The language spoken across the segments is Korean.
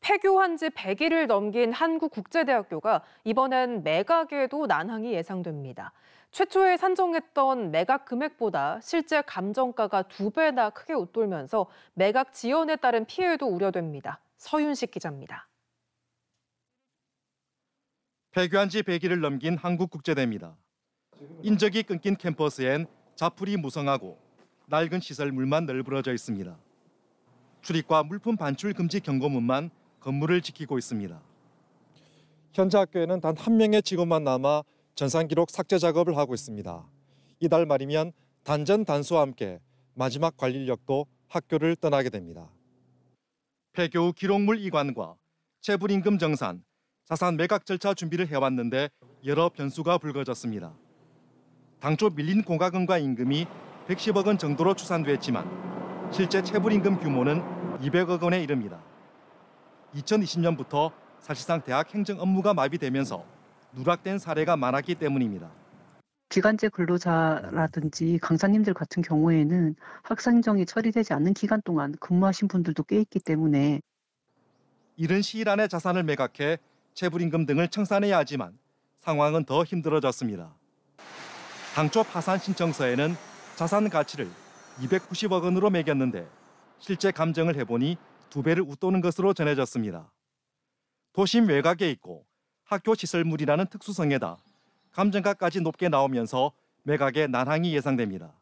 폐교한 지 100일을 넘긴 한국국제대학교가 이번엔 매각에도 난항이 예상됩니다. 최초에 산정했던 매각 금액보다 실제 감정가가 두 배나 크게 웃돌면서 매각 지연에 따른 피해도 우려됩니다. 서윤식 기자입니다. 폐교한 지 100일을 넘긴 한국국제대입니다. 인적이 끊긴 캠퍼스엔 자풀이 무성하고 낡은 시설물만 널브러져 있습니다. 출입과 물품 반출 금지 경고문만 건물을 지키고 있습니다. 현재 학교에는 단 한 명의 직원만 남아 전산 기록 삭제 작업을 하고 있습니다. 이달 말이면 단전 단수와 함께 마지막 관리 인력도 학교를 떠나게 됩니다. 폐교 후 기록물 이관과 체불임금 정산, 자산 매각 절차 준비를 해왔는데 여러 변수가 불거졌습니다. 당초 밀린 공과금과 임금이 110억 원 정도로 추산됐지만 실제 체불임금 규모는 200억 원에 이릅니다. 2020년부터 사실상 대학 행정 업무가 마비되면서 누락된 사례가 많았기 때문입니다. 기간제 근로자라든지 강사님들 같은 경우에는 학사행정이 처리되지 않는 기간 동안 근무하신 분들도 꽤 있기 때문에 이른 시일 안에 자산을 매각해 체불임금 등을 청산해야 하지만 상황은 더 힘들어졌습니다. 당초 파산 신청서에는 자산 가치를 290억 원으로 매겼는데 실제 감정을 해보니 두 배를 웃도는 것으로 전해졌습니다. 도심 외곽에 있고 학교 시설물이라는 특수성에다 감정가까지 높게 나오면서 매각의 난항이 예상됩니다.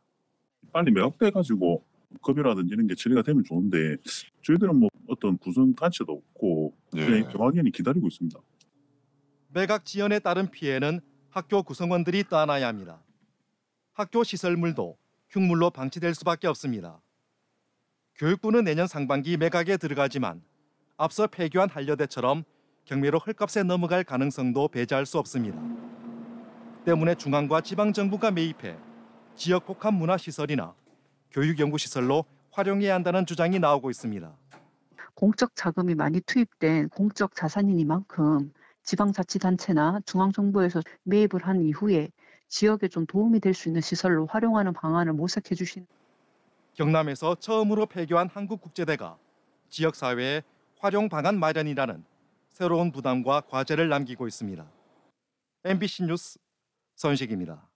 빨리 매각돼 가지고 급여라든지 이런 게 처리가 되면 좋은데 저희들은 뭐 어떤 구성 단체도 없고 네. 그냥 교화견이 기다리고 있습니다. 매각 지연에 따른 피해는 학교 구성원들이 떠안아야 합니다. 학교 시설물도 흉물로 방치될 수밖에 없습니다. 교육부는 내년 상반기 매각에 들어가지만 앞서 폐교한 한려대처럼 경매로 헐값에 넘어갈 가능성도 배제할 수 없습니다. 때문에 중앙과 지방정부가 매입해 지역 복합 문화시설이나 교육연구시설로 활용해야 한다는 주장이 나오고 있습니다. 공적 자금이 많이 투입된 공적 자산이니만큼 지방자치단체나 중앙정부에서 매입을 한 이후에 지역에 좀 도움이 될 수 있는 시설로 활용하는 방안을 모색해 주시는 경남에서 처음으로 폐교한 한국국제대가 지역사회에 활용 방안 마련이라는 새로운 부담과 과제를 남기고 있습니다. MBC 뉴스 선식입니다.